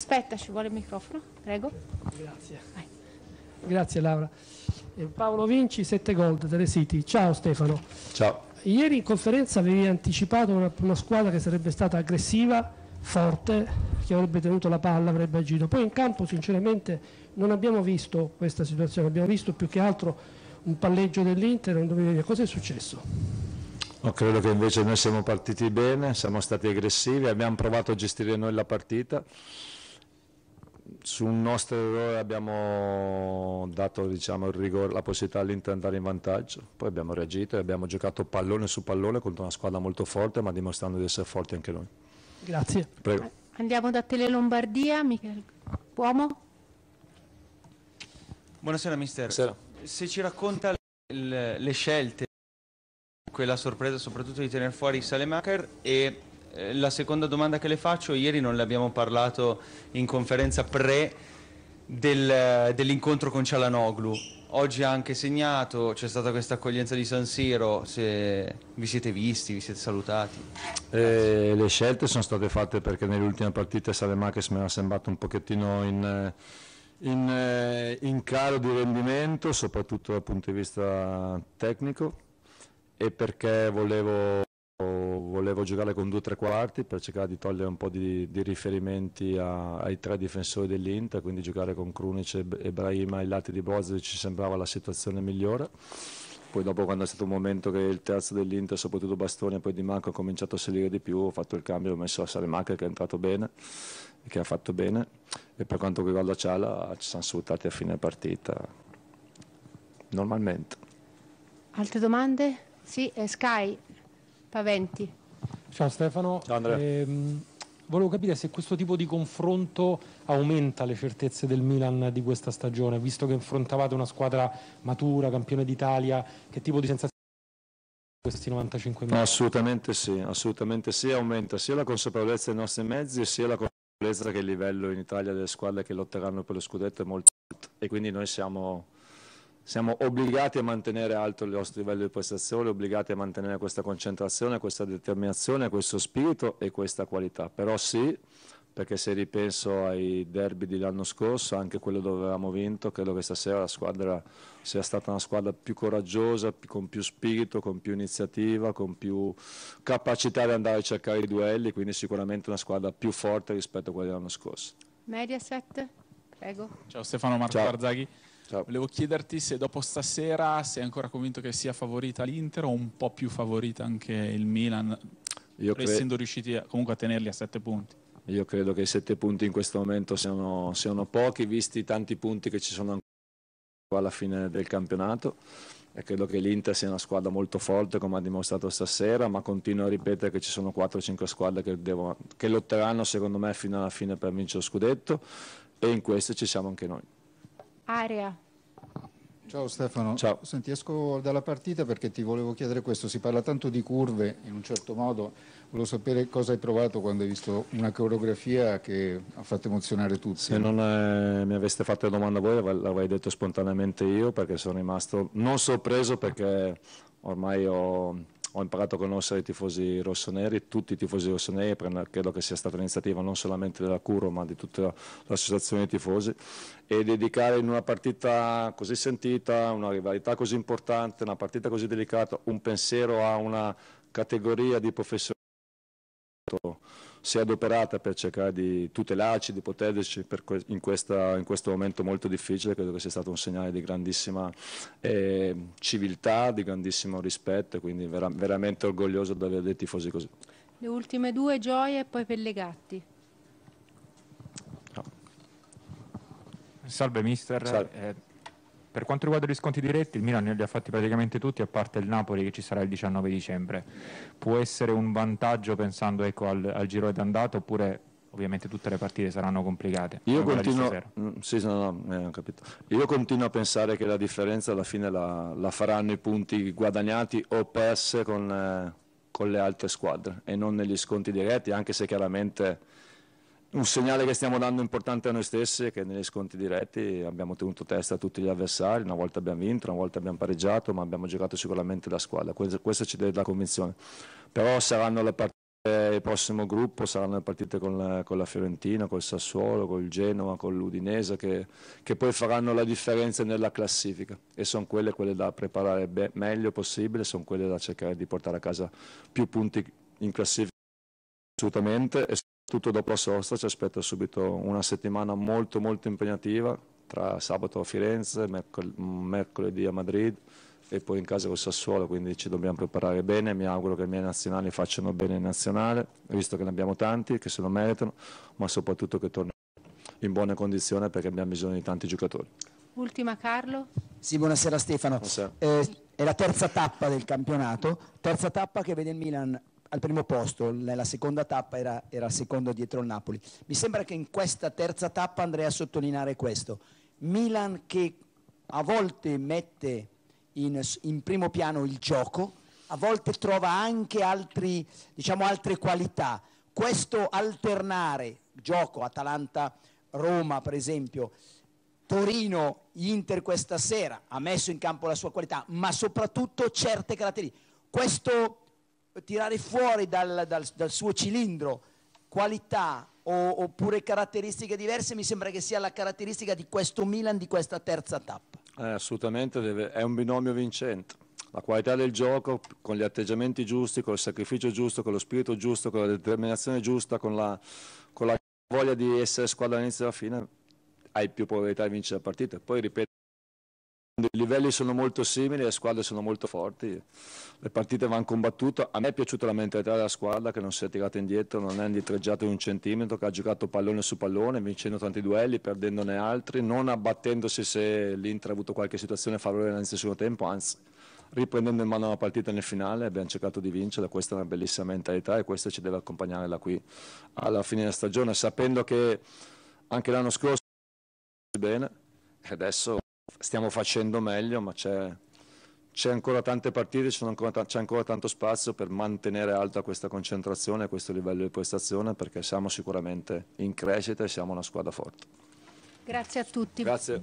Aspetta, ci vuole il microfono, prego. Grazie. Vai. Grazie Laura. Eh, Paolo Vinci, 7 Gold, Telesiti. Ciao Stefano. Ciao. Ieri in conferenza avevi anticipato una, una, squadra che sarebbe stata aggressiva, forte, che avrebbe tenuto la palla, avrebbe agito. Poi in campo sinceramente non abbiamo visto questa situazione, abbiamo visto più che altro un palleggio dell'Inter, dove... cosa è successo? No, credo che invece noi siamo partiti bene, siamo stati aggressivi, abbiamo provato a gestire noi la partita su un nostro errore abbiamo dato diciamo, rigore, la possibilità all'Inter di andare in vantaggio, poi abbiamo reagito e abbiamo giocato pallone su pallone contro una squadra molto forte ma dimostrando di essere forti anche noi. Grazie. Prego. Andiamo da Tele Lombardia, Michele Uomo. Buonasera mister. Buonasera. Se ci racconta le, le scelte, quella sorpresa soprattutto di tenere fuori Salemacher e eh, la seconda domanda che le faccio, ieri non le abbiamo parlato in conferenza pre del, dell'incontro con Cialanoglu. Oggi ha anche segnato, c'è stata questa accoglienza di San Siro, se vi siete visti, vi siete salutati. Eh, le scelte sono state fatte perché nell'ultima partita Salemacus mi era sembrato un pochettino in, in, eh, in calo di rendimento, soprattutto dal punto di vista tecnico, e perché volevo volevo giocare con due o tre quarti per cercare di togliere un po' di, di riferimenti a, ai tre difensori dell'Inter, quindi giocare con Krunic e Brahima ai lati di Bozzi ci sembrava la situazione migliore. Poi dopo quando è stato un momento che il terzo dell'Inter, soprattutto Bastoni e poi Di Marco, ha cominciato a salire di più, ho fatto il cambio, ho messo a Salemacher che è entrato bene e che ha fatto bene e per quanto riguarda Ciala ci siamo salutati a fine partita, normalmente. Altre domande? Sì, eh, Sky, Paventi. Ciao Stefano. Ciao Andrea. Ehm, volevo capire se questo tipo di confronto aumenta le certezze del Milan di questa stagione, visto che affrontavate una squadra matura, campione d'Italia, che tipo di sensazione questi 95 minuti? assolutamente sì, assolutamente sì, aumenta sia la consapevolezza dei nostri mezzi sia la consapevolezza che il livello in Italia delle squadre che lotteranno per lo scudetto è molto alto e quindi noi siamo siamo obbligati a mantenere alto il nostro livello di prestazione, obbligati a mantenere questa concentrazione, questa determinazione, questo spirito e questa qualità. Però sì, perché se ripenso ai derby dell'anno scorso, anche quello dove avevamo vinto, credo che stasera la squadra sia stata una squadra più coraggiosa, con più spirito, con più iniziativa, con più capacità di andare a cercare i duelli, quindi sicuramente una squadra più forte rispetto a quella dell'anno scorso. Mediaset, prego. Ciao Stefano Marco Ciao. Barzaghi. Ciao. Volevo chiederti se dopo stasera sei ancora convinto che sia favorita l'Inter o un po' più favorita anche il Milan, Io cre- essendo riusciti a, comunque a tenerli a sette punti. Io credo che i sette punti in questo momento siano, siano pochi, visti i tanti punti che ci sono ancora alla fine del campionato. E credo che l'Inter sia una squadra molto forte come ha dimostrato stasera, ma continuo a ripetere che ci sono 4-5 squadre che, devono, che lotteranno secondo me fino alla fine per vincere lo scudetto e in questo ci siamo anche noi. Area. Ciao Stefano, Ciao. Senti, esco dalla partita perché ti volevo chiedere questo, si parla tanto di curve in un certo modo, volevo sapere cosa hai provato quando hai visto una coreografia che ha fatto emozionare tutti. Se non è, eh, mi aveste fatto la domanda voi l'avrei detto spontaneamente io perché sono rimasto non sorpreso perché ormai ho ho imparato a conoscere i tifosi rossoneri, tutti i tifosi rossoneri, credo che sia stata un'iniziativa non solamente della Curo ma di tutta l'associazione dei tifosi e dedicare in una partita così sentita, una rivalità così importante, una partita così delicata, un pensiero a una categoria di professionisti si è adoperata per cercare di tutelarci, di proteggerci que in, questa, in, questo momento molto difficile, credo che sia stato un segnale di grandissima eh, civiltà, di grandissimo rispetto, quindi vera veramente orgoglioso di avere dei tifosi così. Le ultime due gioie e poi Pellegatti. No. Salve mister. Salve. Eh, per quanto riguarda gli sconti diretti, il Milan li ha fatti praticamente tutti, a parte il Napoli che ci sarà il 19 dicembre. Può essere un vantaggio pensando ecco, al, al giro d'andata oppure ovviamente tutte le partite saranno complicate. Io continuo, mm, sì, no, no, eh, Io continuo, a pensare che la differenza alla fine la, la faranno i punti guadagnati o persi con, eh, con, le altre squadre e non negli sconti diretti, anche se chiaramente un segnale che stiamo dando importante a noi stessi è che negli scontri diretti abbiamo tenuto testa a tutti gli avversari, una volta abbiamo vinto, una volta abbiamo pareggiato, ma abbiamo giocato sicuramente la squadra, questo, questo ci deve dare convinzione. Però saranno le partite, il prossimo gruppo saranno le partite con la, con la Fiorentina, col Sassuolo, col Genova, con l'Udinese che, che, poi faranno la differenza nella classifica e sono quelle, quelle da preparare be- meglio possibile, sono quelle da cercare di portare a casa più punti in classifica assolutamente. E tutto dopo la sosta, ci aspetta subito una settimana molto molto impegnativa tra sabato a Firenze, mercol- mercoledì a Madrid e poi in casa con Sassuolo, quindi ci dobbiamo preparare bene, mi auguro che i miei nazionali facciano bene in nazionale, visto che ne abbiamo tanti, che se lo meritano, ma soprattutto che tornino in buone condizioni perché abbiamo bisogno di tanti giocatori. Ultima Carlo. Sì, buonasera Stefano. Buonasera. Eh, è la terza tappa del campionato, terza tappa che vede il Milan al primo posto, nella seconda tappa era, era secondo dietro il Napoli. Mi sembra che in questa terza tappa andrei a sottolineare questo. Milan che a volte mette in, in primo piano il gioco, a volte trova anche altri, diciamo, altre qualità. Questo alternare gioco Atalanta-Roma, per esempio, Torino-Inter questa sera ha messo in campo la sua qualità, ma soprattutto certe caratteristiche. Questo tirare fuori dal, dal, dal suo cilindro qualità o, oppure caratteristiche diverse, mi sembra che sia la caratteristica di questo Milan di questa terza tappa. Eh, assolutamente, deve, è un binomio vincente. La qualità del gioco, con gli atteggiamenti giusti, con il sacrificio giusto, con lo spirito giusto, con la determinazione giusta, con la, con la voglia di essere squadra all'inizio e alla fine, hai più probabilità di vincere la partita. Poi ripeto. I livelli sono molto simili, le squadre sono molto forti, le partite vanno combattute. A me è piaciuta la mentalità della squadra che non si è tirata indietro, non è indietreggiata in un centimetro, che ha giocato pallone su pallone, vincendo tanti duelli, perdendone altri, non abbattendosi se l'Inter ha avuto qualche situazione favorevole nel secondo tempo, anzi riprendendo in mano la partita nel finale abbiamo cercato di vincere, questa è una bellissima mentalità e questa ci deve accompagnare da qui alla fine della stagione, sapendo che anche l'anno scorso è bene e adesso stiamo facendo meglio, ma c'è, c'è ancora tante partite, c'è ancora, c'è ancora, tanto spazio per mantenere alta questa concentrazione, questo livello di prestazione, perché siamo sicuramente in crescita e siamo una squadra forte. Grazie a tutti. Grazie.